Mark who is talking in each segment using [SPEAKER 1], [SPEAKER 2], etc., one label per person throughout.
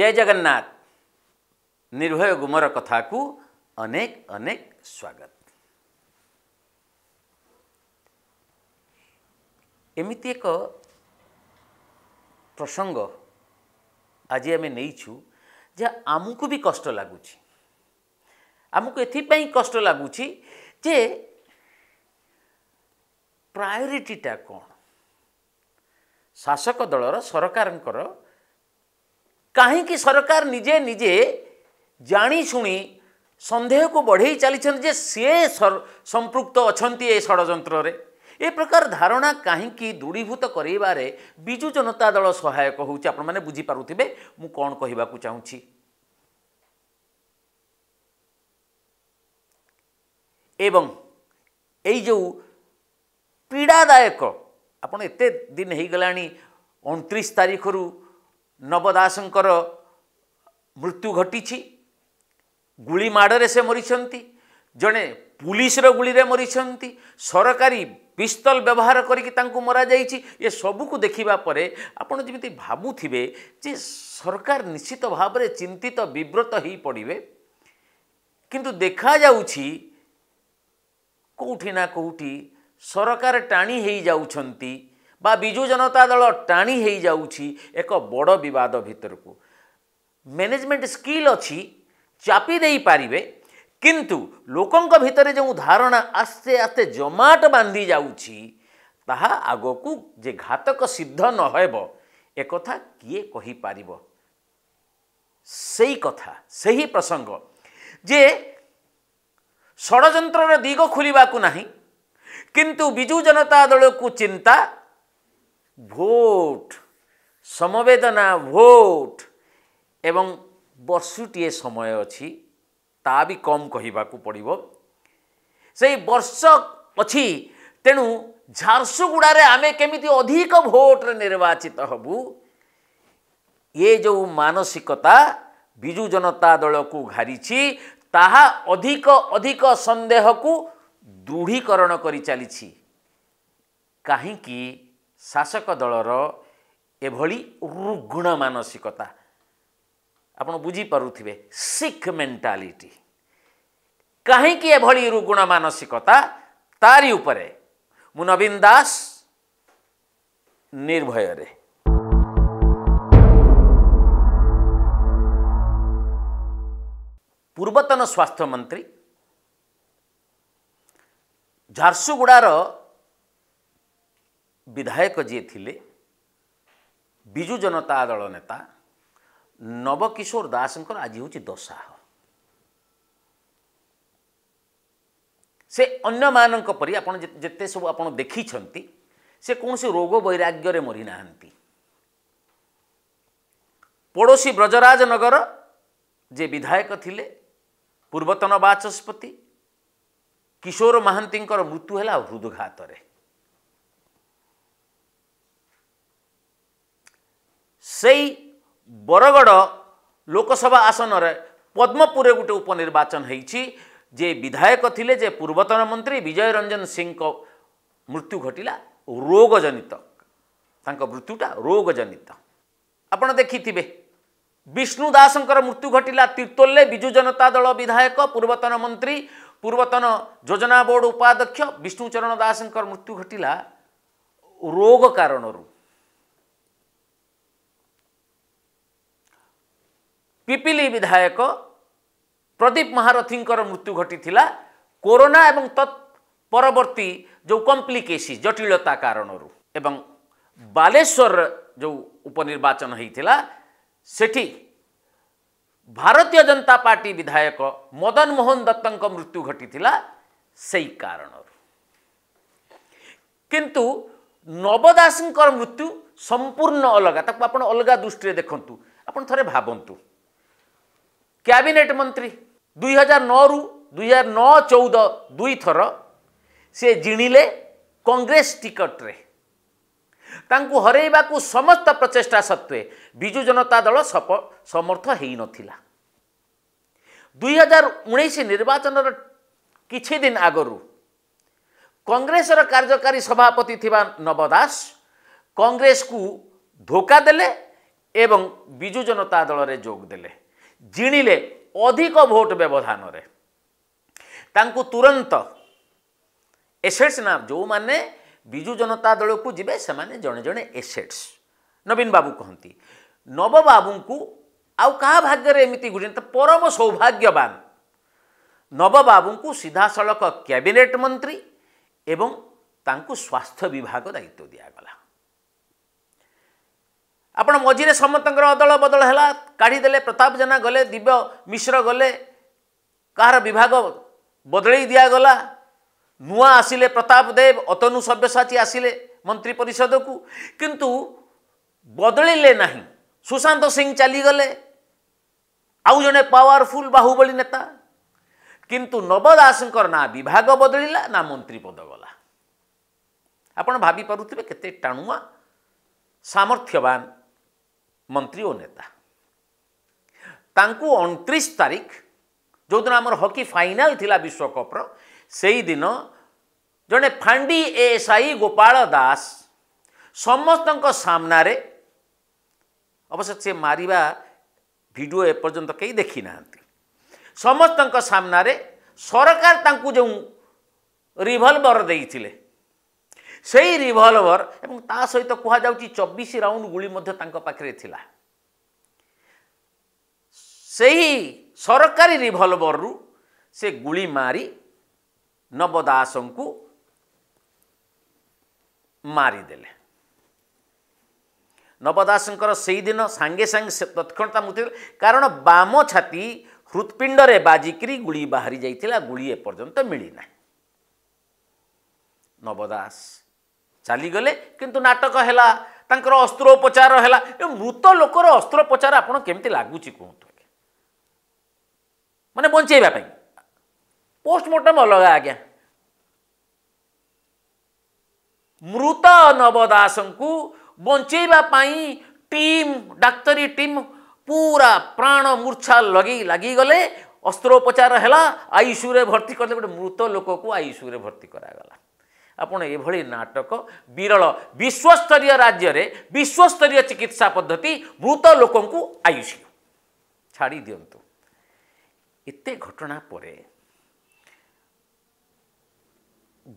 [SPEAKER 1] ଜୟ ଜଗନ୍ନାଥ ନିର୍ଭୟ ଗୁମର କଥାକୁ ଅନେକ ଅନେକ ସ୍ୱାଗତ ଏମିତି ଏକ ପ୍ରସଙ୍ଗ ଆଜି ଆମେ ନେଇଛୁ ଯେ ଆମକୁ ବି କଷ୍ଟ ଲାଗୁଛି ଆମକୁ ଏଥିପାଇଁ କଷ୍ଟ ଲାଗୁଛି ଯେ ପ୍ରାୟୋରିଟିଟା କ'ଣ ଶାସକ ଦଳର ସରକାରଙ୍କର କାହିଁକି ସରକାର ନିଜେ ନିଜେ ଜାଣିଶୁଣି ସନ୍ଦେହକୁ ବଢ଼େଇ ଚାଲିଛନ୍ତି ଯେ ସିଏ ସମ୍ପୃକ୍ତ ଅଛନ୍ତି ଏ ଷଡ଼ଯନ୍ତ୍ରରେ ଏ ପ୍ରକାର ଧାରଣା କାହିଁକି ଦୂରୀଭୂତ କରାଇବାରେ ବିଜୁ ଜନତା ଦଳ ସହାୟକ ହେଉଛି ଆପଣମାନେ ବୁଝିପାରୁଥିବେ ମୁଁ କ'ଣ କହିବାକୁ ଚାହୁଁଛି ଏବଂ ଏଇ ଯେଉଁ ପୀଡ଼ାଦାୟକ ଆପଣ ଏତେ ଦିନ ହେଇଗଲାଣି ଅଣତିରିଶ ତାରିଖରୁ ନବଦାସଙ୍କର ମୃତ୍ୟୁ ଘଟିଛି ଗୁଳି ମାଡ଼ରେ ସେ ମରିଛନ୍ତି ଜଣେ ପୁଲିସର ଗୁଳିରେ ମରିଛନ୍ତି ସରକାରୀ ପିସ୍ତଲ ବ୍ୟବହାର କରିକି ତାଙ୍କୁ ମରାଯାଇଛି ଏ ସବୁକୁ ଦେଖିବା ପରେ ଆପଣ ଯେମିତି ଭାବୁଥିବେ ଯେ ସରକାର ନିଶ୍ଚିତ ଭାବରେ ଚିନ୍ତିତ ବିବ୍ରତ ହୋଇପଡ଼ିବେ କିନ୍ତୁ ଦେଖାଯାଉଛି କେଉଁଠି ନା କେଉଁଠି ସରକାର ଟାଣି ହୋଇଯାଉଛନ୍ତି ବା ବିଜୁ ଜନତା ଦଳ ଟାଣି ହୋଇଯାଉଛି ଏକ ବଡ଼ ବିବାଦ ଭିତରକୁ ମ୍ୟାନେଜମେଣ୍ଟ ସ୍କିଲ୍ ଅଛି ଚାପି ଦେଇପାରିବେ କିନ୍ତୁ ଲୋକଙ୍କ ଭିତରେ ଯେଉଁ ଧାରଣା ଆସ୍ତେ ଆସ୍ତେ ଜମାଟ ବାନ୍ଧି ଯାଉଛି ତାହା ଆଗକୁ ଯେ ଘାତକ ସିଦ୍ଧ ନ ହେବ ଏକଥା କିଏ କହିପାରିବ ସେଇ କଥା ସେହି ପ୍ରସଙ୍ଗ ଯେ ଷଡ଼ଯନ୍ତ୍ରର ଦିଗ ଖୋଲିବାକୁ ନାହିଁ କିନ୍ତୁ ବିଜୁ ଜନତା ଦଳକୁ ଚିନ୍ତା ଭୋଟ ସମବେଦନା ଭୋଟ ଏବଂ ବର୍ଷଟିଏ ସମୟ ଅଛି ତା ବି କମ୍ କହିବାକୁ ପଡ଼ିବ ସେଇ ବର୍ଷ ଅଛି ତେଣୁ ଝାରସୁଗୁଡ଼ାରେ ଆମେ କେମିତି ଅଧିକ ଭୋଟରେ ନିର୍ବାଚିତ ହେବୁ ଏ ଯେଉଁ ମାନସିକତା ବିଜୁ ଜନତା ଦଳକୁ ଘାରିଛି ତାହା ଅଧିକ ଅଧିକ ସନ୍ଦେହକୁ ଦୃଢ଼ୀକରଣ କରି ଚାଲିଛି କାହିଁକି ଶାସକ ଦଳର ଏଭଳି ରୁଗ୍ଣ ମାନସିକତା ଆପଣ ବୁଝିପାରୁଥିବେ ଶିଖ ମେଣ୍ଟାଲିଟି କାହିଁକି ଏଭଳି ରୁଗ୍ଣ ମାନସିକତା ତାରି ଉପରେ ମୁଁ ନବୀନ ଦାସ ନିର୍ଭୟରେ ପୂର୍ବତନ ସ୍ୱାସ୍ଥ୍ୟମନ୍ତ୍ରୀ ଝାରସୁଗୁଡ଼ାର ବିଧାୟକ ଯିଏ ଥିଲେ ବିଜୁ ଜନତା ଦଳ ନେତା ନବକିଶୋର ଦାସଙ୍କର ଆଜି ହେଉଛି ଦଶାହ ସେ ଅନ୍ୟମାନଙ୍କ ପରି ଆପଣ ଯେତେ ସବୁ ଆପଣ ଦେଖିଛନ୍ତି ସେ କୌଣସି ରୋଗ ବୈରାଗ୍ୟରେ ମରିନାହାନ୍ତି ପଡ଼ୋଶୀ ବ୍ରଜରାଜନଗର ଯେ ବିଧାୟକ ଥିଲେ ପୂର୍ବତନ ବାଚସ୍ପତି କିଶୋର ମହାନ୍ତିଙ୍କର ମୃତ୍ୟୁ ହେଲା ହୃଦଘାତରେ ସେଇ ବରଗଡ଼ ଲୋକସଭା ଆସନରେ ପଦ୍ମପୁରରେ ଗୋଟେ ଉପନିର୍ବାଚନ ହେଇଛି ଯେ ବିଧାୟକ ଥିଲେ ଯେ ପୂର୍ବତନ ମନ୍ତ୍ରୀ ବିଜୟ ରଞ୍ଜନ ସିଂଙ୍କ ମୃତ୍ୟୁ ଘଟିଲା ରୋଗଜନିତ ତାଙ୍କ ମୃତ୍ୟୁଟା ରୋଗଜନିତ ଆପଣ ଦେଖିଥିବେ ବିଷ୍ଣୁ ଦାସଙ୍କର ମୃତ୍ୟୁ ଘଟିଲା ତିର୍ତ୍ତୋଲରେ ବିଜୁ ଜନତା ଦଳ ବିଧାୟକ ପୂର୍ବତନ ମନ୍ତ୍ରୀ ପୂର୍ବତନ ଯୋଜନା ବୋର୍ଡ଼ ଉପାଧ୍ୟକ୍ଷ ବିଷ୍ଣୁଚରଣ ଦାସଙ୍କର ମୃତ୍ୟୁ ଘଟିଲା ରୋଗ କାରଣରୁ पिपिल विधायक प्रदीप महारथीको मृत्यु थिला, कोरोना एपरवर्ती जो कम्प्लिकेसी जटिलता कारण बालेश्वर जो उपनिर्वाचन हुन्छ भारतीय जनता पर्टी विधायक मदन मोहन दत्तको मृत्यु घटिति सही कारण कि नव दास मृत्यु सम्पूर्ण अलग आलगा दृष्टि देख्नु आउँछ थोरै भावु କ୍ୟାବିନେଟ୍ ମନ୍ତ୍ରୀ ଦୁଇହଜାର ନଅରୁ ଦୁଇହଜାର ନଅ ଚଉଦ ଦୁଇଥର ସେ ଜିଣିଲେ କଂଗ୍ରେସ ଟିକେଟ୍ରେ ତାଙ୍କୁ ହରାଇବାକୁ ସମସ୍ତ ପ୍ରଚେଷ୍ଟା ସତ୍ତ୍ୱେ ବିଜୁ ଜନତା ଦଳ ସମର୍ଥ ହୋଇନଥିଲା ଦୁଇହଜାର ଉଣେଇଶ ନିର୍ବାଚନର କିଛି ଦିନ ଆଗରୁ କଂଗ୍ରେସର କାର୍ଯ୍ୟକାରୀ ସଭାପତି ଥିବା ନବ ଦାସ କଂଗ୍ରେସକୁ ଧୋକା ଦେଲେ ଏବଂ ବିଜୁ ଜନତା ଦଳରେ ଯୋଗ ଦେଲେ ଜିଣିଲେ ଅଧିକ ଭୋଟ ବ୍ୟବଧାନରେ ତାଙ୍କୁ ତୁରନ୍ତ ଏସେଟ୍ସ ନା ଯେଉଁମାନେ ବିଜୁ ଜନତା ଦଳକୁ ଯିବେ ସେମାନେ ଜଣେ ଜଣେ ଏସେଟ୍ସ ନବୀନ ବାବୁ କହନ୍ତି ନବବାବୁଙ୍କୁ ଆଉ କାହା ଭାଗ୍ୟରେ ଏମିତି ଘୁରିଛନ୍ତି ପରମ ସୌଭାଗ୍ୟବାନ ନବବାବୁଙ୍କୁ ସିଧାସଳଖ କ୍ୟାବିନେଟ୍ ମନ୍ତ୍ରୀ ଏବଂ ତାଙ୍କୁ ସ୍ୱାସ୍ଥ୍ୟ ବିଭାଗ ଦାୟିତ୍ୱ ଦିଆଗଲା ଆପଣ ମଝିରେ ସମସ୍ତଙ୍କର ଅଦଳ ବଦଳ ହେଲା କାଢ଼ିଦେଲେ ପ୍ରତାପ ଜେନା ଗଲେ ଦିବ୍ୟ ମିଶ୍ର ଗଲେ କାହାର ବିଭାଗ ବଦଳେଇ ଦିଆଗଲା ନୂଆ ଆସିଲେ ପ୍ରତାପ ଦେବ ଅତନୁ ସବ୍ୟସାଚୀ ଆସିଲେ ମନ୍ତ୍ରୀ ପରିଷଦକୁ କିନ୍ତୁ ବଦଳିଲେ ନାହିଁ ସୁଶାନ୍ତ ସିଂ ଚାଲିଗଲେ ଆଉ ଜଣେ ପାୱାରଫୁଲ୍ ବାହୁବଳୀ ନେତା କିନ୍ତୁ ନବ ଦାସଙ୍କର ନା ବିଭାଗ ବଦଳିଲା ନା ମନ୍ତ୍ରୀ ପଦ ଗଲା ଆପଣ ଭାବିପାରୁଥିବେ କେତେ ଟାଣୁଆ ସାମର୍ଥ୍ୟବାନ ମନ୍ତ୍ରୀ ଓ ନେତା ତାଙ୍କୁ ଅଣତିରିଶ ତାରିଖ ଯେଉଁଦିନ ଆମର ହକି ଫାଇନାଲ ଥିଲା ବିଶ୍ୱକପ୍ର ସେଇଦିନ ଜଣେ ଫାଣ୍ଡି ଏସ୍ ଆଇ ଗୋପାଳ ଦାସ ସମସ୍ତଙ୍କ ସାମ୍ନାରେ ଅବଶ୍ୟ ସେ ମାରିବା ଭିଡ଼ିଓ ଏପର୍ଯ୍ୟନ୍ତ କେହି ଦେଖିନାହାନ୍ତି ସମସ୍ତଙ୍କ ସାମ୍ନାରେ ସରକାର ତାଙ୍କୁ ଯେଉଁ ରିଭଲଭର୍ ଦେଇଥିଲେ ସେଇ ରିଭଲଭର ଏବଂ ତା ସହିତ କୁହାଯାଉଛି ଚବିଶ ରାଉଣ୍ଡ ଗୁଳି ମଧ୍ୟ ତାଙ୍କ ପାଖରେ ଥିଲା ସେହି ସରକାରୀ ରିଭଲଭରରୁ ସେ ଗୁଳି ମାରି ନବ ଦାସଙ୍କୁ ମାରିଦେଲେ ନବ ଦାସଙ୍କର ସେହିଦିନ ସାଙ୍ଗେ ସାଙ୍ଗେ ତତ୍କ୍ଷଣତା ମୃତ୍ୟୁ କାରଣ ବାମ ଛାତି ହୃତ୍ପିଣ୍ଡରେ ବାଜିକିରି ଗୁଳି ବାହାରି ଯାଇଥିଲା ଗୁଳି ଏପର୍ଯ୍ୟନ୍ତ ମିଳିନାହିଁ ନବ ଦାସ ଚାଲିଗଲେ କିନ୍ତୁ ନାଟକ ହେଲା ତାଙ୍କର ଅସ୍ତ୍ରୋପଚାର ହେଲା ମୃତ ଲୋକର ଅସ୍ତ୍ରୋପଚାର ଆପଣ କେମିତି ଲାଗୁଛି କୁହନ୍ତୁ ମାନେ ବଞ୍ଚାଇବା ପାଇଁ ପୋଷ୍ଟମର୍ଟମ୍ ଅଲଗା ଆଜ୍ଞା ମୃତ ନବ ଦାସଙ୍କୁ ବଞ୍ଚାଇବା ପାଇଁ ଟିମ୍ ଡାକ୍ତରୀ ଟିମ୍ ପୁରା ପ୍ରାଣ ମୂର୍ଚ୍ଛା ଲଗେଇ ଲାଗିଗଲେ ଅସ୍ତ୍ରୋପଚାର ହେଲା ଆଇସିୟୁରେ ଭର୍ତ୍ତି କଲେ ଗୋଟେ ମୃତ ଲୋକକୁ ଆଇସିୟୁରେ ଭର୍ତ୍ତି କରାଗଲା ଆପଣ ଏଭଳି ନାଟକ ବିରଳ ବିଶ୍ୱସ୍ତରୀୟ ରାଜ୍ୟରେ ବିଶ୍ୱସ୍ତରୀୟ ଚିକିତ୍ସା ପଦ୍ଧତି ମୃତ ଲୋକଙ୍କୁ ଆୟୁଷ ଛାଡ଼ି ଦିଅନ୍ତୁ ଏତେ ଘଟଣା ପରେ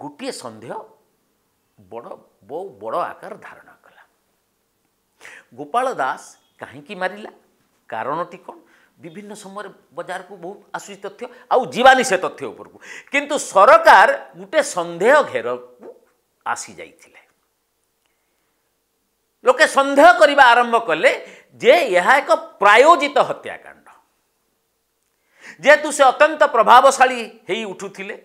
[SPEAKER 1] ଗୋଟିଏ ସନ୍ଦେହ ବଡ଼ ବହୁ ବଡ଼ ଆକାର ଧାରଣା କଲା ଗୋପାଳ ଦାସ କାହିଁକି ମାରିଲା କାରଣଟି କ'ଣ ବିଭିନ୍ନ ସମୟରେ ବଜାରକୁ ବହୁତ ଆସୁଛି ତଥ୍ୟ ଆଉ ଯିବାନି ସେ ତଥ୍ୟ ଉପରକୁ କିନ୍ତୁ ସରକାର ଗୋଟେ ସନ୍ଦେହ ଘେରକୁ ଆସିଯାଇଥିଲେ ଲୋକେ ସନ୍ଦେହ କରିବା ଆରମ୍ଭ କଲେ ଯେ ଏହା ଏକ ପ୍ରାୟୋଜିତ ହତ୍ୟାକାଣ୍ଡ ଯେହେତୁ ସେ ଅତ୍ୟନ୍ତ ପ୍ରଭାବଶାଳୀ ହେଇ ଉଠୁଥିଲେ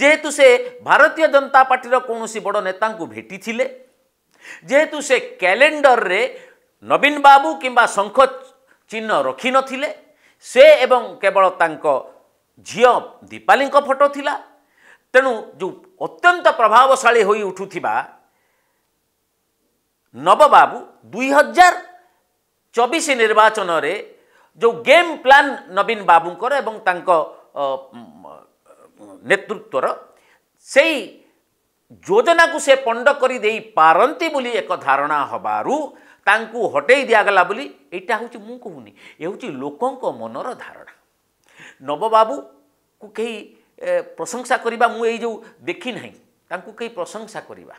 [SPEAKER 1] ଯେହେତୁ ସେ ଭାରତୀୟ ଜନତା ପାର୍ଟିର କୌଣସି ବଡ଼ ନେତାଙ୍କୁ ଭେଟିଥିଲେ ଯେହେତୁ ସେ କ୍ୟାଲେଣ୍ଡରରେ ନବୀନ ବାବୁ କିମ୍ବା ଶଙ୍ଖ ଚିହ୍ନ ରଖିନଥିଲେ ସେ ଏବଂ କେବଳ ତାଙ୍କ ଝିଅ ଦୀପାଲିଙ୍କ ଫଟୋ ଥିଲା ତେଣୁ ଯେଉଁ ଅତ୍ୟନ୍ତ ପ୍ରଭାବଶାଳୀ ହୋଇ ଉଠୁଥିବା ନବବାବୁ ଦୁଇ ହଜାର ଚବିଶ ନିର୍ବାଚନରେ ଯେଉଁ ଗେମ୍ ପ୍ଲାନ୍ ନବୀନ ବାବୁଙ୍କର ଏବଂ ତାଙ୍କ ନେତୃତ୍ୱର ସେଇ ଯୋଜନାକୁ ସେ ପଣ୍ଡ କରିଦେଇ ପାରନ୍ତି ବୋଲି ଏକ ଧାରଣା ହେବାରୁ ତାଙ୍କୁ ହଟେଇ ଦିଆଗଲା ବୋଲି ଏଇଟା ହେଉଛି ମୁଁ କହୁନି ଏ ହେଉଛି ଲୋକଙ୍କ ମନର ଧାରଣା ନବବାବୁକୁ କେହି ପ୍ରଶଂସା କରିବା ମୁଁ ଏଇ ଯେଉଁ ଦେଖିନାହିଁ ତାଙ୍କୁ କେହି ପ୍ରଶଂସା କରିବା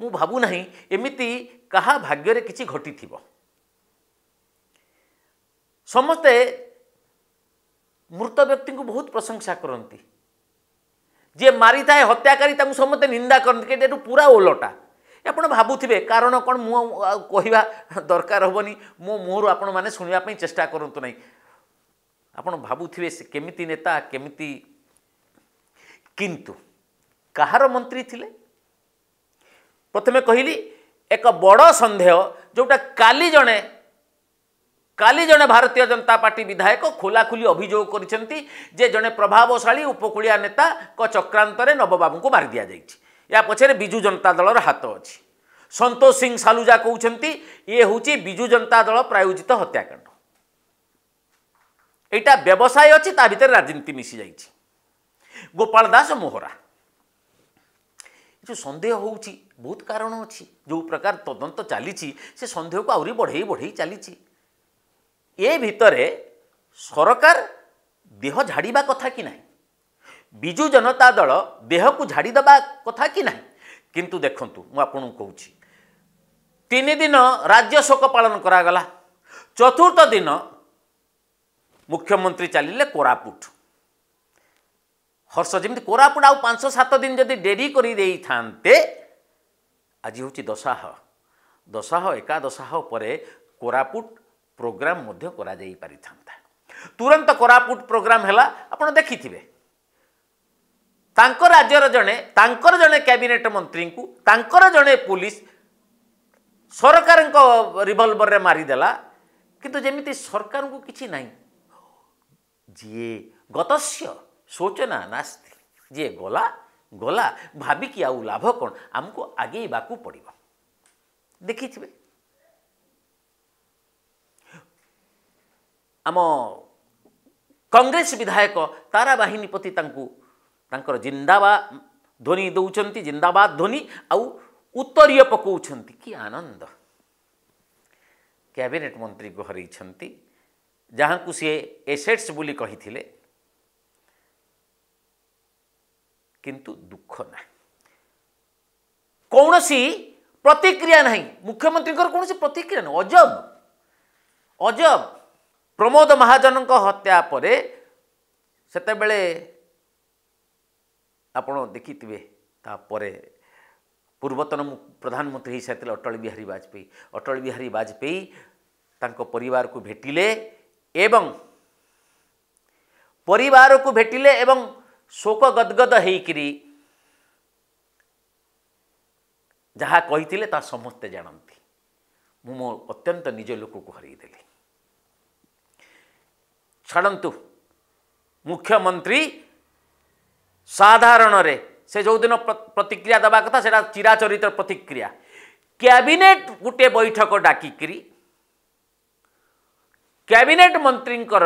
[SPEAKER 1] ମୁଁ ଭାବୁନାହିଁ ଏମିତି କାହା ଭାଗ୍ୟରେ କିଛି ଘଟିଥିବ ସମସ୍ତେ ମୃତ ବ୍ୟକ୍ତିଙ୍କୁ ବହୁତ ପ୍ରଶଂସା କରନ୍ତି ଯିଏ ମାରିଥାଏ ହତ୍ୟାକାରୀ ତାଙ୍କୁ ସମସ୍ତେ ନିନ୍ଦା କରନ୍ତି କିନ୍ତୁ ଏଠୁ ପୁରା ଓଲଟା ଆପଣ ଭାବୁଥିବେ କାରଣ କ'ଣ ମୁଁ ଆଉ କହିବା ଦରକାର ହେବନି ମୋ ମୁହଁରୁ ଆପଣମାନେ ଶୁଣିବା ପାଇଁ ଚେଷ୍ଟା କରନ୍ତୁ ନାହିଁ ଆପଣ ଭାବୁଥିବେ ସେ କେମିତି ନେତା କେମିତି କିନ୍ତୁ କାହାର ମନ୍ତ୍ରୀ ଥିଲେ ପ୍ରଥମେ କହିଲି ଏକ ବଡ଼ ସନ୍ଦେହ ଯେଉଁଟା କାଲି ଜଣେ କାଲି ଜଣେ ଭାରତୀୟ ଜନତା ପାର୍ଟି ବିଧାୟକ ଖୋଲାଖୋଲି ଅଭିଯୋଗ କରିଛନ୍ତି ଯେ ଜଣେ ପ୍ରଭାବଶାଳୀ উপকূলীয় ନେତାଙ୍କ ଚକ୍ରାନ୍ତରେ ନବବାବୁଙ୍କୁ ମାରି ଦିଆଯାଇଛି या ପଛରେ ବିଜୁ ଜନତା ଦଳର ହାତ ଅଛି ସନ୍ତୋଷ ସିଂ ସାଲୁଜା କହୁଛନ୍ତି ଇଏ ହେଉଛି ବିଜୁ ଜନତା ଦଳ ପ୍ରାୟୋଜିତ ହତ୍ୟାକାଣ୍ଡ ଏଇଟା ବ୍ୟବସାୟ ଅଛି ତା ଭିତରେ ରାଜନୀତି ମିଶିଯାଇଛି ଗୋପାଳ ଦାସ ମୋହରା ଯେଉଁ ସନ୍ଦେହ ହେଉଛି ବହୁତ କାରଣ ଅଛି ଯେଉଁ ପ୍ରକାର ତଦନ୍ତ ଚାଲିଛି ସେ ସନ୍ଦେହକୁ ଆହୁରି ବଢ଼େଇ ବଢ଼େଇ ଚାଲିଛି ଏ ଭିତରେ ସରକାର ଦେହ ଝାଡ଼ିବା କଥା କି ନାହିଁ ବିଜୁ ଜନତା ଦଳ ଦେହକୁ ଝାଡ଼ିଦେବା କଥା କି ନାହିଁ କିନ୍ତୁ ଦେଖନ୍ତୁ ମୁଁ ଆପଣଙ୍କୁ କହୁଛି ତିନି ଦିନ ରାଜ୍ୟ ଶୋକ ପାଳନ କରାଗଲା ଚତୁର୍ଥ ଦିନ ମୁଖ୍ୟମନ୍ତ୍ରୀ ଚାଲିଲେ କୋରାପୁଟ ହର୍ଷ ଯେମିତି କୋରାପୁଟ ଆଉ ପାଞ୍ଚ ସାତ ଦିନ ଯଦି ଡେରି କରିଦେଇଥାନ୍ତେ ଆଜି ହେଉଛି ଦଶାହ ଦଶାହ ଏକାଦଶାହ ପରେ କୋରାପୁଟ ପ୍ରୋଗ୍ରାମ ମଧ୍ୟ କରାଯାଇ ପାରିଥାନ୍ତା ତୁରନ୍ତ କୋରାପୁଟ ପ୍ରୋଗ୍ରାମ ହେଲା ଆପଣ ଦେଖିଥିବେ ତାଙ୍କ ରାଜ୍ୟର ଜଣେ ତାଙ୍କର ଜଣେ କ୍ୟାବିନେଟ୍ ମନ୍ତ୍ରୀଙ୍କୁ ତାଙ୍କର ଜଣେ ପୋଲିସ ସରକାରଙ୍କ ରିଭଲଭରରେ ମାରିଦେଲା କିନ୍ତୁ ଯେମିତି ସରକାରଙ୍କୁ କିଛି ନାହିଁ ଯିଏ ଗତସ୍ୟ ସୋଚନା ନାସ୍ତି ଯିଏ ଗଲା ଗଲା ଭାବିକି ଆଉ ଲାଭ କ'ଣ ଆମକୁ ଆଗେଇବାକୁ ପଡ଼ିବ ଦେଖିଥିବେ ଆମ କଂଗ୍ରେସ ବିଧାୟକ ତାରା ବାହିନୀ ପ୍ରତି ତାଙ୍କୁ तर जिंदाबाद ध्वनि दौंस जिंदाबाद ध्वनि आतर पकाउं कि आनंद कैबिनेट मंत्री को हरई जहाँ को सी एसेट्स बोली कही किंतु दुख ना कौन सी प्रतिक्रिया ना मुख्यमंत्री कौन सी प्रतिक्रिया ना अजब अजब प्रमोद महाजन हत्या पर ଆପଣ ଦେଖିଥିବେ ତାପରେ ପୂର୍ବତନ ପ୍ରଧାନମନ୍ତ୍ରୀ ହେଇସାରିଥିଲେ ଅଟଳ ବିହାରୀ ବାଜପେୟୀ ଅଟଳ ବିହାରୀ ବାଜପେୟୀ ତାଙ୍କ ପରିବାରକୁ ଭେଟିଲେ ଏବଂ ପରିବାରକୁ ଭେଟିଲେ ଏବଂ ଶୋକ ଗଦଗଦ ହେଇକିରି ଯାହା କହିଥିଲେ ତାହା ସମସ୍ତେ ଜାଣନ୍ତି ମୁଁ ମୋ ଅତ୍ୟନ୍ତ ନିଜ ଲୋକକୁ ହରେଇଦେଲି ଛାଡ଼ନ୍ତୁ ମୁଖ୍ୟମନ୍ତ୍ରୀ ସାଧାରଣରେ ସେ ଯେଉଁଦିନ ପ୍ରତିକ୍ରିୟା ଦେବା କଥା ସେଇଟା ଚିରାଚରିତ୍ର ପ୍ରତିକ୍ରିୟା କ୍ୟାବିନେଟ୍ ଗୋଟିଏ ବୈଠକ ଡାକିକରି କ୍ୟାବିନେଟ୍ ମନ୍ତ୍ରୀଙ୍କର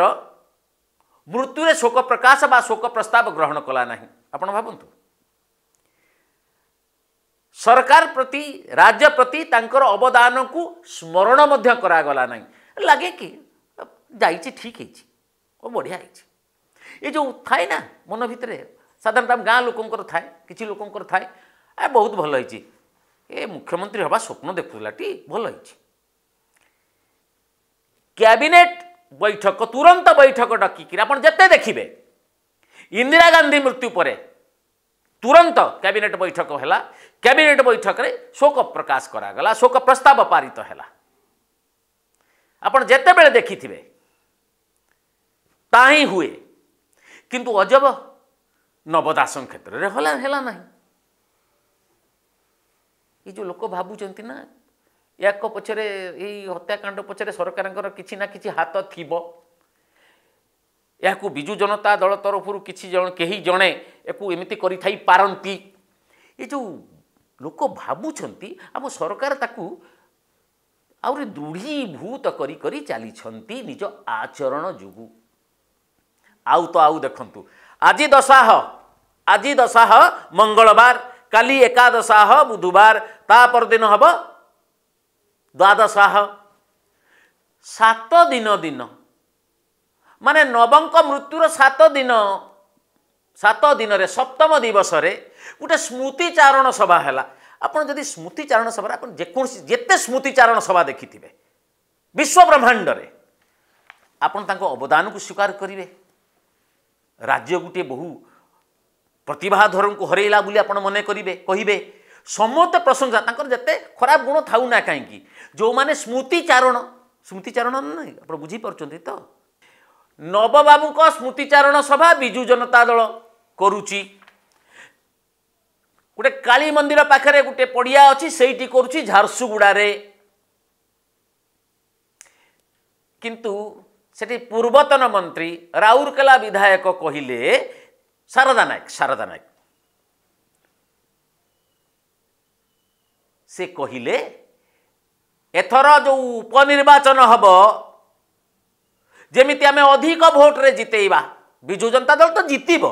[SPEAKER 1] ମୃତ୍ୟୁରେ ଶୋକ ପ୍ରକାଶ ବା ଶୋକ ପ୍ରସ୍ତାବ ଗ୍ରହଣ କଲା ନାହିଁ ଆପଣ ଭାବନ୍ତୁ ସରକାର ପ୍ରତି ରାଜ୍ୟ ପ୍ରତି ତାଙ୍କର ଅବଦାନକୁ ସ୍ମରଣ ମଧ୍ୟ କରାଗଲା ନାହିଁ ଲାଗେ କି ଯାଇଛି ଠିକ୍ ହେଇଛି ଓ ବଢ଼ିଆ ହେଇଛି ଏ ଯେଉଁ ଥାଏ ନା ମନ ଭିତରେ ସାଧାରଣତଃ ଆମ ଗାଁ ଲୋକଙ୍କର ଥାଏ କିଛି ଲୋକଙ୍କର ଥାଏ ଏ ବହୁତ ଭଲ ହେଇଛି ଏ ମୁଖ୍ୟମନ୍ତ୍ରୀ ହେବା ସ୍ୱପ୍ନ ଦେଖୁଥିଲାଟି ଭଲ ହେଇଛି କ୍ୟାବିନେଟ୍ ବୈଠକ ତୁରନ୍ତ ବୈଠକ ଡକିକିରି ଆପଣ ଯେତେ ଦେଖିବେ ଇନ୍ଦିରା ଗାନ୍ଧୀ ମୃତ୍ୟୁ ପରେ ତୁରନ୍ତ କ୍ୟାବିନେଟ୍ ବୈଠକ ହେଲା କ୍ୟାବିନେଟ୍ ବୈଠକରେ ଶୋକ ପ୍ରକାଶ କରାଗଲା ଶୋକ ପ୍ରସ୍ତାବ ପାରିତ ହେଲା ଆପଣ ଯେତେବେଳେ ଦେଖିଥିବେ ତାହା ହିଁ ହୁଏ କିନ୍ତୁ ଅଜବ ନବଦାସଙ୍କ କ୍ଷେତ୍ରରେ ହେଲା ହେଲା ନାହିଁ ଏ ଯେଉଁ ଲୋକ ଭାବୁଛନ୍ତି ନା ୟାଙ୍କ ପଛରେ ଏଇ ହତ୍ୟାକାଣ୍ଡ ପଛରେ ସରକାରଙ୍କର କିଛି ନା କିଛି ହାତ ଥିବ ଏହାକୁ ବିଜୁ ଜନତା ଦଳ ତରଫରୁ କିଛି ଜଣ କେହି ଜଣେ ୟାକୁ ଏମିତି କରିଥାଇ ପାରନ୍ତି ଏ ଯେଉଁ ଲୋକ ଭାବୁଛନ୍ତି ଆମ ସରକାର ତାକୁ ଆହୁରି ଦୃଢ଼ୀଭୂତ କରି କରି ଚାଲିଛନ୍ତି ନିଜ ଆଚରଣ ଯୋଗୁଁ ଆଉ ତ ଆଉ ଦେଖନ୍ତୁ ଆଜି ଦଶାହ ଆଜି ଦଶାହ ମଙ୍ଗଳବାର କାଲି ଏକାଦଶାହ ବୁଧବାର ତା ପରଦିନ ହେବ ଦ୍ୱାଦଶାହ ସାତ ଦିନ ଦିନ ମାନେ ନବଙ୍କ ମୃତ୍ୟୁର ସାତ ଦିନ ସାତ ଦିନରେ ସପ୍ତମ ଦିବସରେ ଗୋଟେ ସ୍ମୃତିଚାରଣ ସଭା ହେଲା ଆପଣ ଯଦି ସ୍ମୃତିଚାରଣ ସଭାରେ ଆପଣ ଯେକୌଣସି ଯେତେ ସ୍ମୃତିଚାରଣ ସଭା ଦେଖିଥିବେ ବିଶ୍ୱବ୍ରହ୍ମାଣ୍ଡରେ ଆପଣ ତାଙ୍କ ଅବଦାନକୁ ସ୍ୱୀକାର କରିବେ ରାଜ୍ୟ ଗୋଟିଏ ବହୁ ପ୍ରତିଭାଧରଙ୍କୁ ହରେଇଲା ବୋଲି ଆପଣ ମନେ କରିବେ କହିବେ ସମସ୍ତେ ପ୍ରଶଂସା ତାଙ୍କର ଯେତେ ଖରାପ ଗୁଣ ଥାଉ ନା କାହିଁକି ଯେଉଁମାନେ ସ୍ମୃତିଚାରଣ ସ୍ମୃତିଚାରଣ ନାହିଁ ଆପଣ ବୁଝିପାରୁଛନ୍ତି ତ ନବବାବୁଙ୍କ ସ୍ମୃତିଚାରଣ ସଭା ବିଜୁ ଜନତା ଦଳ କରୁଛି ଗୋଟେ କାଳୀ ମନ୍ଦିର ପାଖରେ ଗୋଟେ ପଡ଼ିଆ ଅଛି ସେଇଠି କରୁଛି ଝାରସୁଗୁଡ଼ାରେ କିନ୍ତୁ ସେଠି ପୂର୍ବତନ ମନ୍ତ୍ରୀ ରାଉରକେଲା ବିଧାୟକ କହିଲେ সারদা নায়ক সারদা নায়ক ସେ କହିଲେ ଏଥର ଯେଉଁ ଉପନିର୍ବାଚନ ହେବ ଯେମିତି ଆମେ ଅଧିକ ଭୋଟରେ ଜିତେଇବା ବିଜୁ ଜନତା ଦଳ ତ ଜିତିବ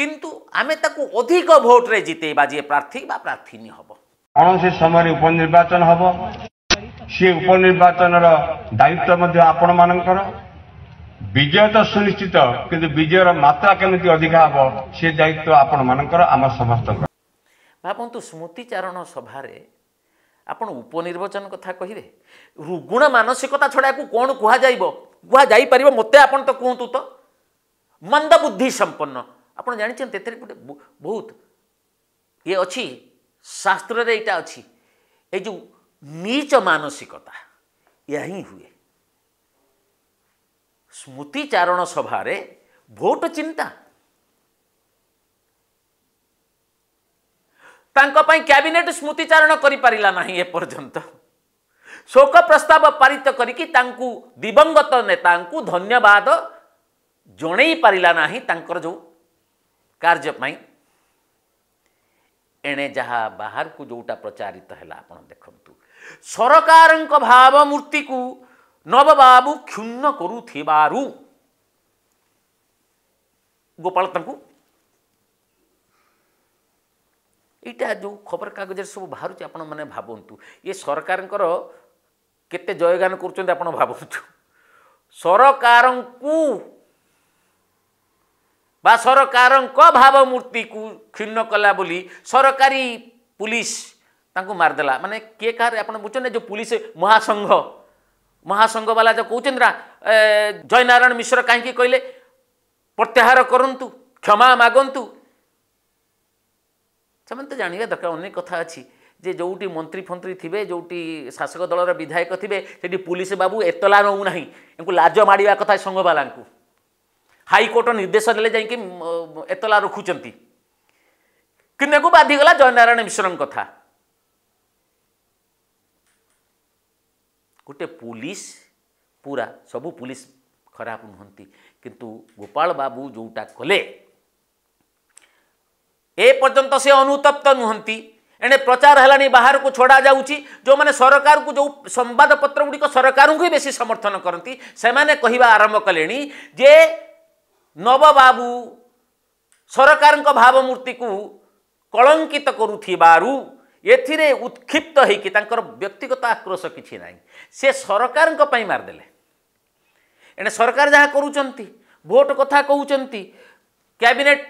[SPEAKER 1] କିନ୍ତୁ ଆମେ ତାକୁ ଅଧିକ ଭୋଟରେ ଜିତେଇବା ଯିଏ ପ୍ରାର୍ଥୀ ବା ପ୍ରାର୍ଥିନୀ ହେବ କୌଣସି ସମୟରେ ଉପନିର୍ବାଚନ ହେବ ସେ ଉପନିର୍ବାଚନର ଦାୟିତ୍ୱ ମଧ୍ୟ ଆପଣମାନଙ୍କର ବିଜୟ ତ ସୁନିଶ୍ଚିତ କିନ୍ତୁ ବିଜୟର ମାତ୍ରା କେମିତି ଅଧିକା ହେବ ସେ ଦାୟିତ୍ୱ ଆପଣମାନଙ୍କର ଆମ ସମସ୍ତଙ୍କର ଭାବନ୍ତୁ ସ୍ମୃତିଚାରଣ ସଭାରେ ଆପଣ ଉପନିର୍ବାଚନ କଥା କହିବେ ରୁଗୁଣ ମାନସିକତା ଛଡ଼ାକୁ କ'ଣ କୁହାଯାଇବ କୁହାଯାଇପାରିବ ମୋତେ ଆପଣ ତ କୁହନ୍ତୁ ତ ମନ୍ଦବୁଦ୍ଧି ସମ୍ପନ୍ନ ଆପଣ ଜାଣିଛନ୍ତି ଏଥିରେ ଗୋଟେ ବହୁତ ଇଏ ଅଛି ଶାସ୍ତ୍ରରେ ଏଇଟା ଅଛି ଏଇ ଯେଉଁ ନୀଚ ମାନସିକତା ଏହା ହିଁ ହୁଏ ସ୍ମୃତିଚାରଣ ସଭାରେ ଭୋଟ ଚିନ୍ତା ତାଙ୍କ ପାଇଁ କ୍ୟାବିନେଟ୍ ସ୍ମୃତିଚାରଣ କରିପାରିଲା ନାହିଁ ଏପର୍ଯ୍ୟନ୍ତ ଶୋକ ପ୍ରସ୍ତାବ ପାରିତ କରିକି ତାଙ୍କୁ ଦିବଂଗତ ନେତାଙ୍କୁ ଧନ୍ୟବାଦ ଜଣେଇ ପାରିଲା ନାହିଁ ତାଙ୍କର ଯେଉଁ କାର୍ଯ୍ୟ ପାଇଁ ଏଣେ ଯାହା ବାହାରକୁ ଯେଉଁଟା ପ୍ରଚାରିତ ହେଲା ଆପଣ ଦେଖନ୍ତୁ ସରକାରଙ୍କ ଭାବମୂର୍ତ୍ତିକୁ ନବବାବୁ କ୍ଷୁର୍ଣ୍ଣ କରୁଥିବାରୁ ଗୋପାଳ ତାଙ୍କୁ ଏଇଟା ଯେଉଁ ଖବରକାଗଜରେ ସବୁ ବାହାରୁଛି ଆପଣମାନେ ଭାବନ୍ତୁ ଏ ସରକାରଙ୍କର କେତେ ଜୟଗାନ କରୁଛନ୍ତି ଆପଣ ଭାବନ୍ତୁ ସରକାରଙ୍କୁ ବା ସରକାରଙ୍କ ଭାବମୂର୍ତ୍ତିକୁ କ୍ଷୁର୍ଣ୍ଣ କଲା ବୋଲି ସରକାରୀ ପୁଲିସ ତାଙ୍କୁ ମାରିଦେଲା ମାନେ କିଏ କାହାର ଆପଣ ବୁଝୁଛନ୍ତି ଯେଉଁ ପୁଲିସ ମହାସଂଘ ମହାସଂଘବାଲା ଯେଉଁ କହୁଛନ୍ତି ନା ଜୟନାରାୟଣ ମିଶ୍ର କାହିଁକି କହିଲେ ପ୍ରତ୍ୟାହାର କରନ୍ତୁ କ୍ଷମା ମାଗନ୍ତୁ ସେମାନେ ତ ଜାଣିବା ଦରକାର ଅନେକ କଥା ଅଛି ଯେ ଯେଉଁଠି ମନ୍ତ୍ରୀ ଫନ୍ତ୍ରୀ ଥିବେ ଯେଉଁଠି ଶାସକ ଦଳର ବିଧାୟକ ଥିବେ ସେଠି ପୋଲିସ ବାବୁ ଏତଲା ନେଉନାହିଁ ଏଙ୍କୁ ଲାଜ ମାଡ଼ିବା କଥା ସଂଘବାଲାଙ୍କୁ ହାଇକୋର୍ଟ ନିର୍ଦ୍ଦେଶ ଦେଲେ ଯାଇକି ଏତଲା ରଖୁଛନ୍ତି କିନ୍ତୁ ଏହାକୁ ବାଧିଗଲା ଜୟନାରାୟଣ ମିଶ୍ରଙ୍କ କଥା ଗୋଟେ ପୁଲିସ ପୁରା ସବୁ ପୁଲିସ ଖରାପ ନୁହନ୍ତି କିନ୍ତୁ ଗୋପାଳ ବାବୁ ଯେଉଁଟା କଲେ ଏ ପର୍ଯ୍ୟନ୍ତ ସେ ଅନୁତପ୍ତ ନୁହନ୍ତି ଏଣେ ପ୍ରଚାର ହେଲାଣି ବାହାରକୁ ଛଡ଼ାଯାଉଛି ଯେଉଁମାନେ ସରକାରକୁ ଯେଉଁ ସମ୍ବାଦପତ୍ର ଗୁଡ଼ିକ ସରକାରଙ୍କୁ ହିଁ ବେଶୀ ସମର୍ଥନ କରନ୍ତି ସେମାନେ କହିବା ଆରମ୍ଭ କଲେଣି ଯେ ନବବାବୁ ସରକାରଙ୍କ ଭାବମୂର୍ତ୍ତିକୁ କଳଙ୍କିତ କରୁଥିବାରୁ ଏଥିରେ ଉତ୍କ୍ଷିପ୍ତ ହୋଇକି ତାଙ୍କର ବ୍ୟକ୍ତିଗତ ଆକ୍ରୋଶ କିଛି ନାହିଁ ସେ ସରକାରଙ୍କ ପାଇଁ ମାରିଦେଲେ ଏଣେ ସରକାର ଯାହା କରୁଛନ୍ତି ଭୋଟ କଥା କହୁଛନ୍ତି କ୍ୟାବିନେଟ୍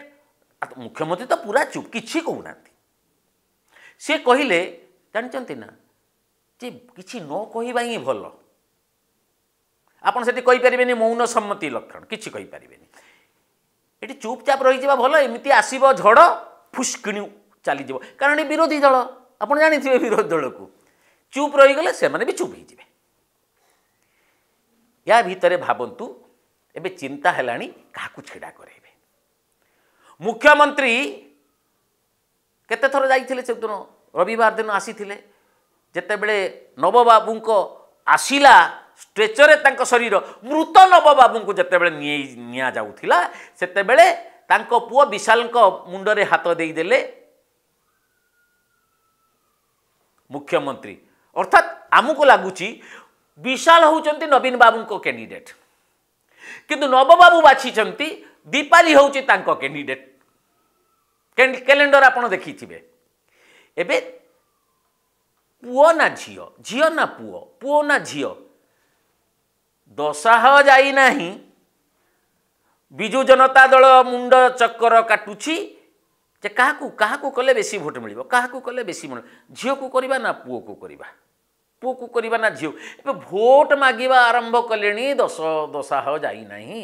[SPEAKER 1] ମୁଖ୍ୟମନ୍ତ୍ରୀ ତ ପୁରା ଚୁପ୍ କିଛି କହୁନାହାନ୍ତି ସେ କହିଲେ ଜାଣିଛନ୍ତି ନା ଯେ କିଛି ନ କହିବା ହିଁ ଭଲ ଆପଣ ସେଠି କହିପାରିବେନି ମୌନ ସମ୍ମତି ଲକ୍ଷଣ କିଛି କହିପାରିବେନି ଏଠି ଚୁପ୍ଚାପ୍ ରହିଯିବା ଭଲ ଏମିତି ଆସିବ ଝଡ଼ ଫୁସ୍କିଣୀ ଚାଲିଯିବ କାରଣ ଏଇ ବିରୋଧୀ ଦଳ ଆପଣ ଜାଣିଥିବେ ବିରୋଧୀ ଦଳକୁ ଚୁପ୍ ରହିଗଲେ ସେମାନେ ବି ଚୁପ୍ ହୋଇଯିବେ ୟା ଭିତରେ ଭାବନ୍ତୁ ଏବେ ଚିନ୍ତା ହେଲାଣି କାହାକୁ ଛିଡ଼ା କରାଇବେ ମୁଖ୍ୟମନ୍ତ୍ରୀ କେତେଥର ଯାଇଥିଲେ ସେଦିନ ରବିବାର ଦିନ ଆସିଥିଲେ ଯେତେବେଳେ ନବବାବୁଙ୍କ ଆସିଲା ଷ୍ଟ୍ରେଚରେ ତାଙ୍କ ଶରୀର ମୃତ ନବବାବୁଙ୍କୁ ଯେତେବେଳେ ନିଆଯାଉଥିଲା ସେତେବେଳେ ତାଙ୍କ ପୁଅ ବିଶାଲଙ୍କ ମୁଣ୍ଡରେ ହାତ ଦେଇଦେଲେ ମୁଖ୍ୟମନ୍ତ୍ରୀ ଅର୍ଥାତ୍ ଆମକୁ ଲାଗୁଛି ବିଶାଳ ହେଉଛନ୍ତି ନବୀନ ବାବୁଙ୍କ କ୍ୟାଣ୍ଡିଡେଟ୍ କିନ୍ତୁ ନବବାବୁ ବାଛିଛନ୍ତି ଦୀପାଲି ହେଉଛି ତାଙ୍କ କ୍ୟାଣ୍ଡିଡେଟ୍ କ୍ୟାଲେଣ୍ଡର ଆପଣ ଦେଖିଥିବେ ଏବେ ପୁଅ ନା ଝିଅ ଝିଅ ନା ପୁଅ ପୁଅ ନା ଝିଅ ଦଶାହ ଯାଇନାହିଁ ବିଜୁ ଜନତା ଦଳ ମୁଣ୍ଡ ଚକର କାଟୁଛି ଯେ କାହାକୁ କାହାକୁ କଲେ ବେଶୀ ଭୋଟ୍ ମିଳିବ କାହାକୁ କଲେ ବେଶୀ ମିଳିବ ଝିଅକୁ କରିବା ନା ପୁଅକୁ କରିବା ପୁଅକୁ କରିବା ନା ଝିଅ ଏବେ ଭୋଟ୍ ମାଗିବା ଆରମ୍ଭ କଲେଣି ଦଶ ଦଶାହ ଯାଇନାହିଁ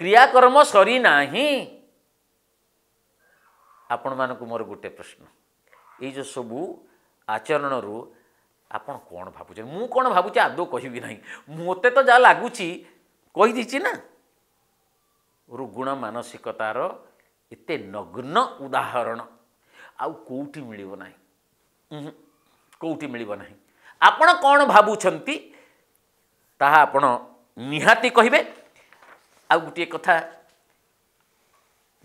[SPEAKER 1] କ୍ରିୟାକର୍ମ ସରିନାହିଁ ଆପଣମାନଙ୍କୁ ମୋର ଗୋଟେ ପ୍ରଶ୍ନ ଏଇ ଯେଉଁ ସବୁ ଆଚରଣରୁ ଆପଣ କ'ଣ ଭାବୁଛନ୍ତି ମୁଁ କ'ଣ ଭାବୁଛି ଆଦୌ କହିବି ନାହିଁ ମୋତେ ତ ଯାହା ଲାଗୁଛି କହିଦେଇଛି ନା ରୁଗୁଣ ମାନସିକତାର ଏତେ ନଗ୍ନ ଉଦାହରଣ ଆଉ କେଉଁଠି ମିଳିବ ନାହିଁ କେଉଁଠି ମିଳିବ ନାହିଁ ଆପଣ କ'ଣ ଭାବୁଛନ୍ତି ତାହା ଆପଣ ନିହାତି କହିବେ ଆଉ ଗୋଟିଏ କଥା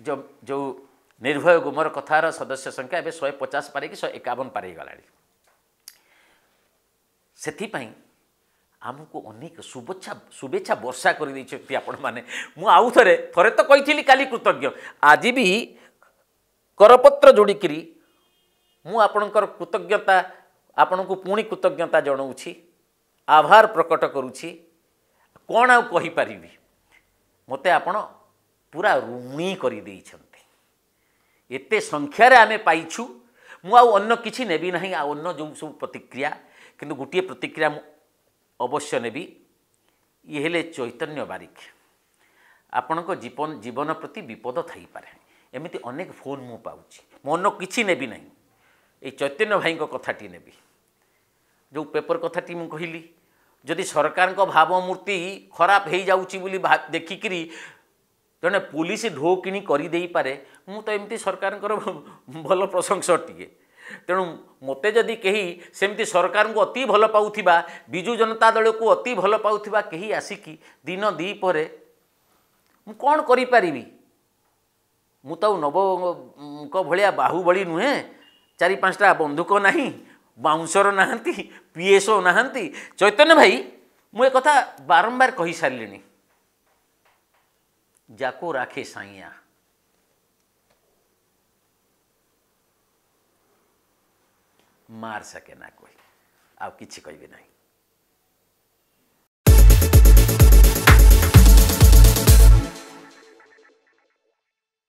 [SPEAKER 1] ଯେଉଁ ନିର୍ଭୟ ଗୁମର କଥାର ସଦସ୍ୟ ସଂଖ୍ୟା ଏବେ ଶହେ ପଚାଶ ପାରିକି ଶହେ ଏକାବନ ପାରି ହେଇଗଲାଣି ସେଥିପାଇଁ ଆମକୁ ଅନେକ ଶୁଭେଚ୍ଛା ଶୁଭେଚ୍ଛା ବର୍ଷା କରିଦେଇଛନ୍ତି ଆପଣମାନେ ମୁଁ ଆଉ ଥରେ ଥରେ ତ କହିଥିଲି କାଲି କୃତଜ୍ଞ ଆଜି ବି କରପତ୍ର ଯୋଡ଼ିକିରି ମୁଁ ଆପଣଙ୍କର କୃତଜ୍ଞତା ଆପଣଙ୍କୁ ପୁଣି କୃତଜ୍ଞତା ଜଣାଉଛି ଆଭାର ପ୍ରକଟ କରୁଛି କ'ଣ ଆଉ କହିପାରିବି ମୋତେ ଆପଣ ପୁରା ଋଣି କରିଦେଇଛନ୍ତି ଏତେ ସଂଖ୍ୟାରେ ଆମେ ପାଇଛୁ ମୁଁ ଆଉ ଅନ୍ୟ କିଛି ନେବି ନାହିଁ ଆଉ ଅନ୍ୟ ଯେଉଁ ସବୁ ପ୍ରତିକ୍ରିୟା କିନ୍ତୁ ଗୋଟିଏ ପ୍ରତିକ୍ରିୟା ମୁଁ ଅବଶ୍ୟ ନେବି ଇଏ ହେଲେ ଚୈତନ୍ୟ ବାରିକ ଆପଣଙ୍କ ଜୀବନ ଜୀବନ ପ୍ରତି ବିପଦ ଥାଇପାରେ ଏମିତି ଅନେକ ଫୋନ୍ ମୁଁ ପାଉଛି ମନ କିଛି ନେବି ନାହିଁ ଏଇ ଚୈତନ୍ୟ ଭାଇଙ୍କ କଥାଟି ନେବି ଯେଉଁ ପେପର କଥାଟି ମୁଁ କହିଲି ଯଦି ସରକାରଙ୍କ ଭାବମୂର୍ତ୍ତି ଖରାପ ହୋଇଯାଉଛି ବୋଲି ଦେଖିକିରି ଜଣେ ପୋଲିସ ଢୋ କିଣି କରିଦେଇପାରେ ମୁଁ ତ ଏମିତି ସରକାରଙ୍କର ଭଲ ପ୍ରଶଂସକ ଟିକିଏ ତେଣୁ ମୋତେ ଯଦି କେହି ସେମିତି ସରକାରଙ୍କୁ ଅତି ଭଲ ପାଉଥିବା ବିଜୁ ଜନତା ଦଳକୁ ଅତି ଭଲ ପାଉଥିବା କେହି ଆସିକି ଦିନ ଦୁଇ ପରେ ମୁଁ କ'ଣ କରିପାରିବି ମୁଁ ତ ନବଙ୍କ ଭଳିଆ ବାହୁବଳି ନୁହେଁ ଚାରି ପାଞ୍ଚଟା ବନ୍ଧୁକ ନାହିଁ ବାଉଁଶର ନାହାନ୍ତି ପିଏସ୍ଓ ନାହାନ୍ତି ଚୈତନ୍ୟ ଭାଇ ମୁଁ ଏ କଥା ବାରମ୍ବାର କହିସାରିଲିଣି ଯାକୁ ରାକ୍ଷେ ସାଇଁଆ मार सके ना कोई आप किसी कोई भी नहीं